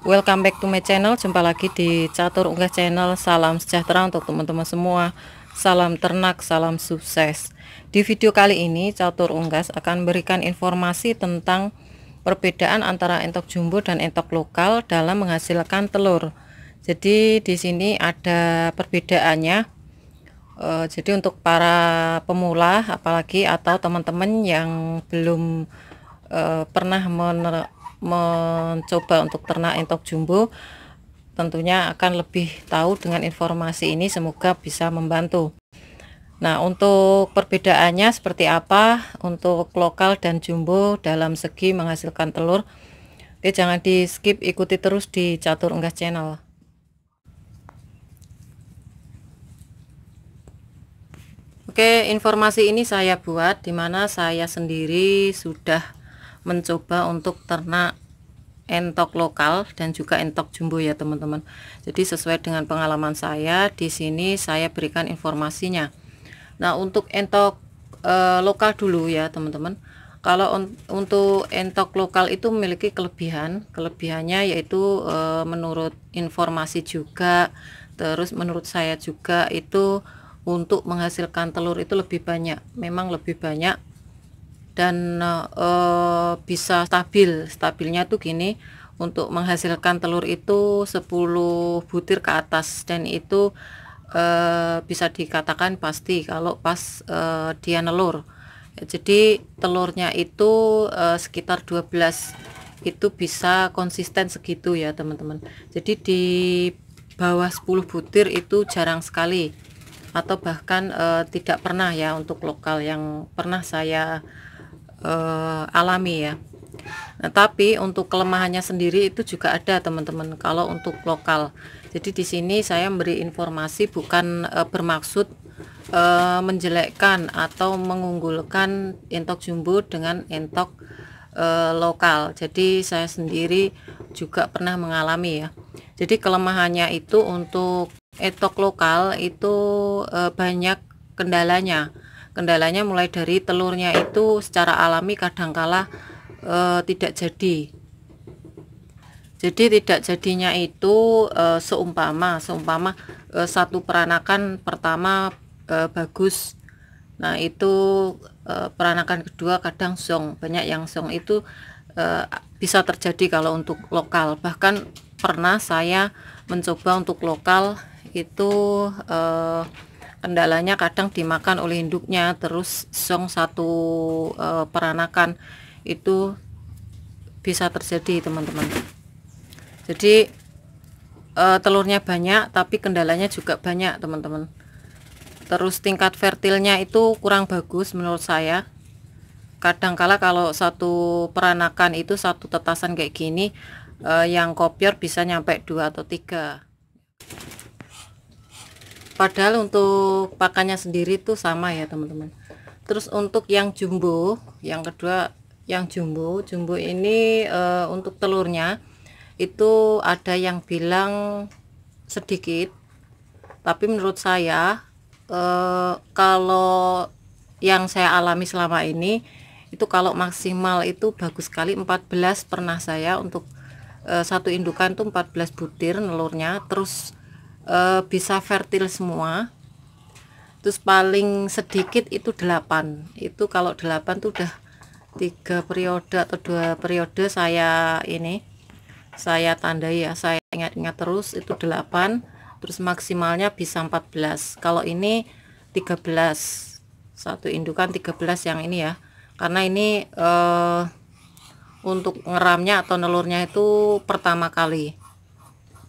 Welcome back to my channel, jumpa lagi di Catur Unggah Channel. Salam sejahtera untuk teman-teman semua. Salam ternak, salam sukses. Di video kali ini, Catur Unggas akan berikan informasi tentang perbedaan antara entok jumbo dan entok lokal dalam menghasilkan telur. Jadi di sini ada perbedaannya. Eh, jadi untuk para pemula apalagi atau teman-teman yang belum eh, pernah mener mencoba untuk ternak entok jumbo tentunya akan lebih tahu dengan informasi ini semoga bisa membantu Nah untuk perbedaannya seperti apa untuk lokal dan jumbo dalam segi menghasilkan telur Oke jangan di skip ikuti terus di catur unggas channel Oke, informasi ini saya buat di mana saya sendiri sudah mencoba untuk ternak entok lokal dan juga entok jumbo ya teman-teman. Jadi sesuai dengan pengalaman saya di sini saya berikan informasinya. Nah, untuk entok e, lokal dulu ya teman-teman. Kalau un untuk entok lokal itu memiliki kelebihan, kelebihannya yaitu e, menurut informasi juga terus menurut saya juga itu untuk menghasilkan telur itu lebih banyak. Memang lebih banyak dan e, bisa stabil stabilnya tuh gini untuk menghasilkan telur itu 10 butir ke atas dan itu e, bisa dikatakan pasti kalau pas e, dia nelur jadi telurnya itu sekitar sekitar 12 itu bisa konsisten segitu ya teman-teman jadi di bawah 10 butir itu jarang sekali atau bahkan e, tidak pernah ya untuk lokal yang pernah saya uh, alami ya Nah, tapi untuk kelemahannya sendiri itu juga ada teman-teman kalau untuk lokal. Jadi di sini saya memberi informasi bukan uh, bermaksud uh, menjelekkan atau mengunggulkan entok jumbo dengan entok e, lokal. Jadi saya sendiri juga pernah mengalami ya. Jadi kelemahannya itu untuk entok lokal itu e, banyak kendalanya kendalanya mulai dari telurnya itu secara alami kadangkala e, tidak jadi jadi tidak jadinya itu e, seumpama seumpama e, satu peranakan pertama e, bagus nah itu e, peranakan kedua kadang song banyak yang song itu e, bisa terjadi kalau untuk lokal bahkan pernah saya mencoba untuk lokal itu eh, kendalanya kadang dimakan oleh induknya terus song satu e, peranakan itu bisa terjadi teman-teman jadi e, telurnya banyak tapi kendalanya juga banyak teman-teman terus tingkat fertilnya itu kurang bagus menurut saya kadangkala kalau satu peranakan itu satu tetasan kayak gini e, yang kopior bisa nyampe dua atau tiga padahal untuk pakannya sendiri tuh sama ya teman-teman terus untuk yang jumbo yang kedua yang jumbo jumbo ini e, untuk telurnya itu ada yang bilang sedikit tapi menurut saya e, kalau yang saya alami selama ini itu kalau maksimal itu bagus sekali 14 pernah saya untuk e, satu indukan tuh 14 butir telurnya terus e, bisa fertil semua terus paling sedikit itu 8 itu kalau 8 itu udah tiga periode atau dua periode saya ini saya tandai ya saya ingat-ingat terus itu 8 terus maksimalnya bisa 14 kalau ini 13 satu indukan 13 yang ini ya karena ini eh, untuk ngeramnya atau nelurnya itu pertama kali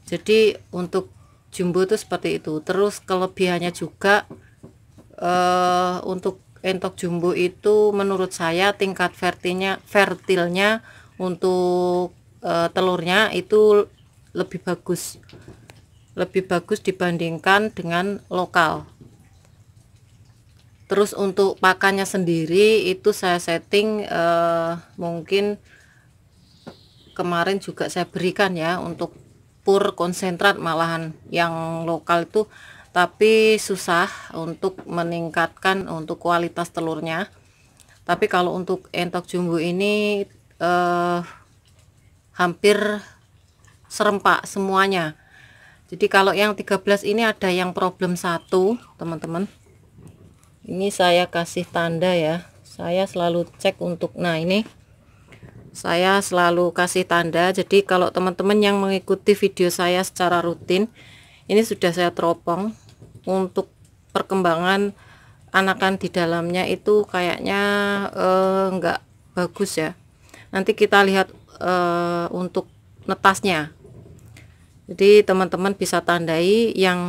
jadi untuk jumbo itu seperti itu terus kelebihannya juga eh, untuk entok jumbo itu menurut saya tingkat fertilnya fertilnya untuk uh, telurnya itu lebih bagus lebih bagus dibandingkan dengan lokal terus untuk pakannya sendiri itu saya setting uh, mungkin kemarin juga saya berikan ya untuk pur konsentrat malahan yang lokal itu tapi susah untuk meningkatkan untuk kualitas telurnya tapi kalau untuk entok jumbo ini eh, hampir serempak semuanya jadi kalau yang 13 ini ada yang problem satu teman-teman ini saya kasih tanda ya saya selalu cek untuk nah ini saya selalu kasih tanda jadi kalau teman-teman yang mengikuti video saya secara rutin ini sudah saya teropong untuk perkembangan anakan di dalamnya itu kayaknya eh, bagus ya nanti kita lihat eh, untuk netasnya jadi teman-teman bisa tandai yang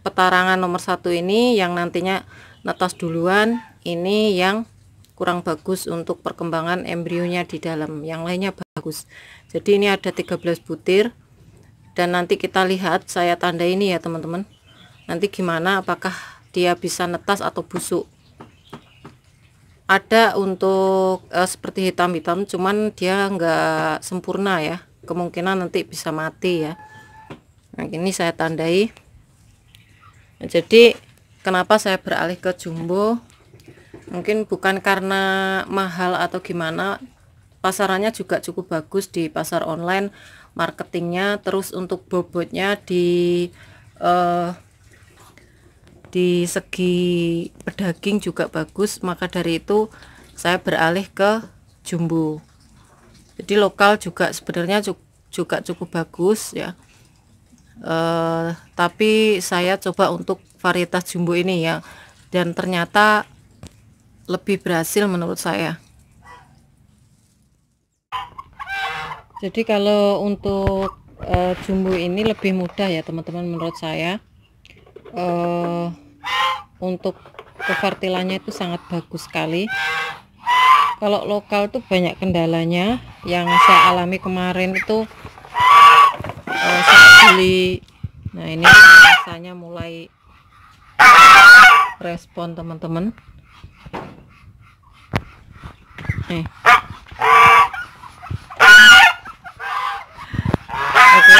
petarangan nomor satu ini yang nantinya netas duluan ini yang kurang bagus untuk perkembangan embrionya di dalam yang lainnya bagus jadi ini ada 13 butir dan nanti kita lihat saya tanda ini ya teman-teman nanti gimana apakah dia bisa netas atau busuk ada untuk eh, seperti hitam-hitam cuman dia nggak sempurna ya kemungkinan nanti bisa mati ya nah ini saya tandai nah, jadi kenapa saya beralih ke jumbo mungkin bukan karena mahal atau gimana pasarannya juga cukup bagus di pasar online marketingnya terus untuk bobotnya di uh, di segi pedaging juga bagus maka dari itu saya beralih ke jumbo jadi lokal juga sebenarnya juga cukup bagus ya uh, tapi saya coba untuk varietas jumbo ini ya dan ternyata lebih berhasil menurut saya jadi kalau untuk uh, jumbo ini lebih mudah ya teman-teman menurut saya uh, untuk kevertilannya itu sangat bagus sekali kalau lokal itu banyak kendalanya yang saya alami kemarin itu uh, saya beli nah ini rasanya mulai respon teman-teman Nih. Eh. Oke.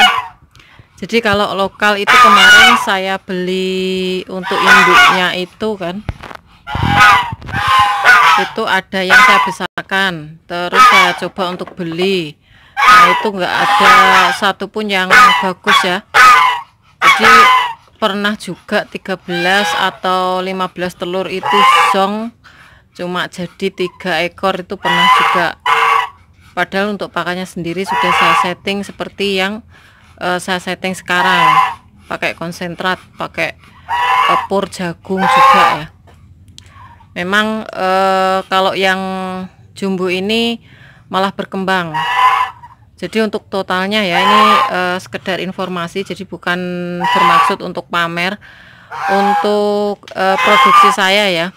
Jadi kalau lokal itu kemarin saya beli untuk induknya itu kan itu ada yang saya besarkan terus saya coba untuk beli nah itu enggak ada satupun yang bagus ya jadi pernah juga 13 atau 15 telur itu song cuma jadi tiga ekor itu pernah juga padahal untuk pakannya sendiri sudah saya setting seperti yang uh, saya setting sekarang pakai konsentrat pakai uh, jagung juga ya memang uh, kalau yang jumbo ini malah berkembang jadi untuk totalnya ya ini uh, sekedar informasi jadi bukan bermaksud untuk pamer untuk uh, produksi saya ya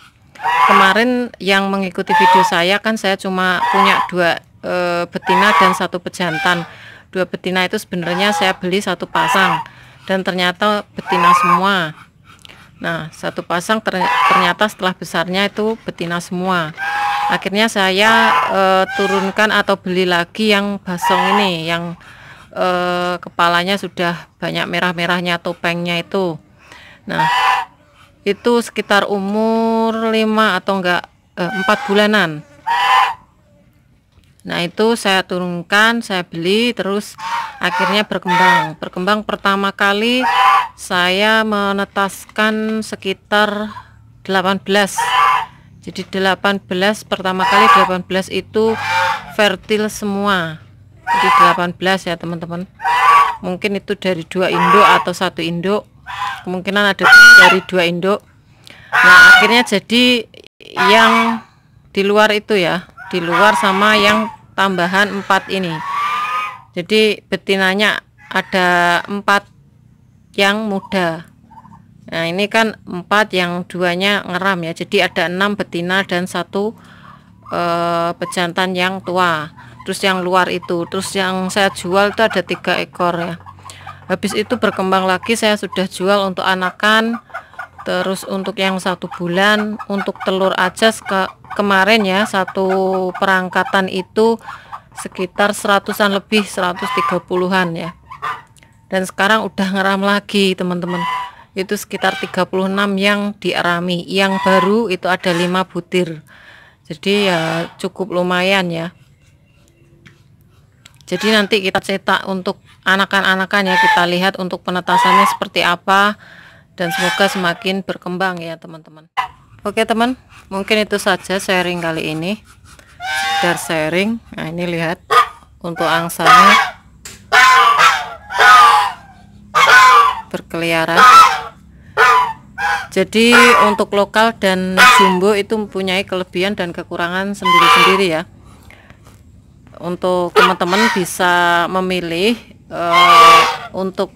kemarin yang mengikuti video saya kan saya cuma punya dua e, betina dan satu pejantan dua betina itu sebenarnya saya beli satu pasang dan ternyata betina semua nah satu pasang ternyata setelah besarnya itu betina semua akhirnya saya e, turunkan atau beli lagi yang basong ini yang e, kepalanya sudah banyak merah-merahnya topengnya itu nah itu sekitar umur 5 atau enggak eh, 4 bulanan nah itu saya turunkan saya beli terus akhirnya berkembang berkembang pertama kali saya menetaskan sekitar 18 jadi 18 pertama kali 18 itu fertil semua jadi 18 ya teman-teman mungkin itu dari dua induk atau satu induk kemungkinan ada dari dua induk nah akhirnya jadi yang di luar itu ya di luar sama yang tambahan empat ini jadi betinanya ada empat yang muda nah ini kan empat yang duanya ngeram ya jadi ada enam betina dan satu eh, pejantan yang tua terus yang luar itu terus yang saya jual itu ada tiga ekor ya habis itu berkembang lagi saya sudah jual untuk anakan terus untuk yang satu bulan untuk telur aja ke kemarin ya satu perangkatan itu sekitar seratusan lebih seratus 130-an ya dan sekarang udah ngeram lagi teman-teman itu sekitar 36 yang diarami yang baru itu ada lima butir jadi ya cukup lumayan ya jadi nanti kita cetak untuk anakan anakannya kita lihat untuk penetasannya seperti apa dan semoga semakin berkembang ya teman-teman. Oke teman, mungkin itu saja sharing kali ini. Dar sharing. Nah, ini lihat untuk angsanya berkeliaran. Jadi untuk lokal dan jumbo itu mempunyai kelebihan dan kekurangan sendiri-sendiri ya untuk teman-teman bisa memilih uh, untuk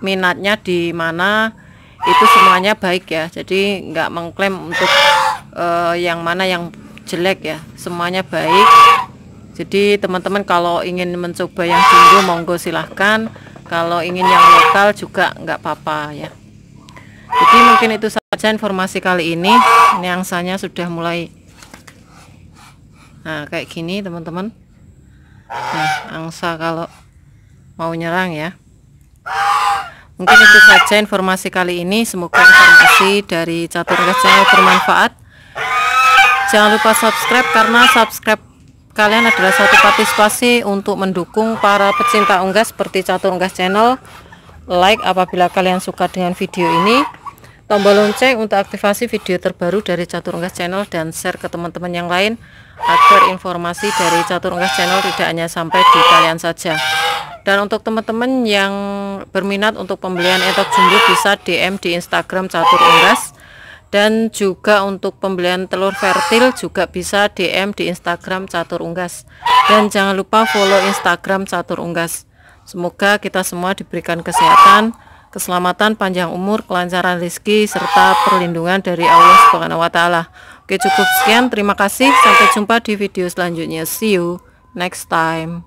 minatnya di mana itu semuanya baik ya jadi nggak mengklaim untuk uh, yang mana yang jelek ya semuanya baik jadi teman-teman kalau ingin mencoba yang jumbo monggo silahkan kalau ingin yang lokal juga nggak apa-apa ya jadi mungkin itu saja informasi kali ini ini angsanya sudah mulai nah kayak gini teman-teman nah angsa kalau mau nyerang ya mungkin itu saja informasi kali ini semoga informasi dari catur Channel bermanfaat jangan lupa subscribe karena subscribe kalian adalah satu partisipasi untuk mendukung para pecinta unggas seperti catur unggas channel like apabila kalian suka dengan video ini tombol lonceng untuk aktivasi video terbaru dari Catur Unggas Channel dan share ke teman-teman yang lain agar informasi dari Catur Unggas Channel tidak hanya sampai di kalian saja. Dan untuk teman-teman yang berminat untuk pembelian etok jumbo bisa DM di Instagram Catur Unggas dan juga untuk pembelian telur fertil juga bisa DM di Instagram Catur Unggas. Dan jangan lupa follow Instagram Catur Unggas. Semoga kita semua diberikan kesehatan keselamatan, panjang umur, kelancaran rezeki serta perlindungan dari Allah Subhanahu wa taala. Oke, cukup sekian. Terima kasih. Sampai jumpa di video selanjutnya. See you next time.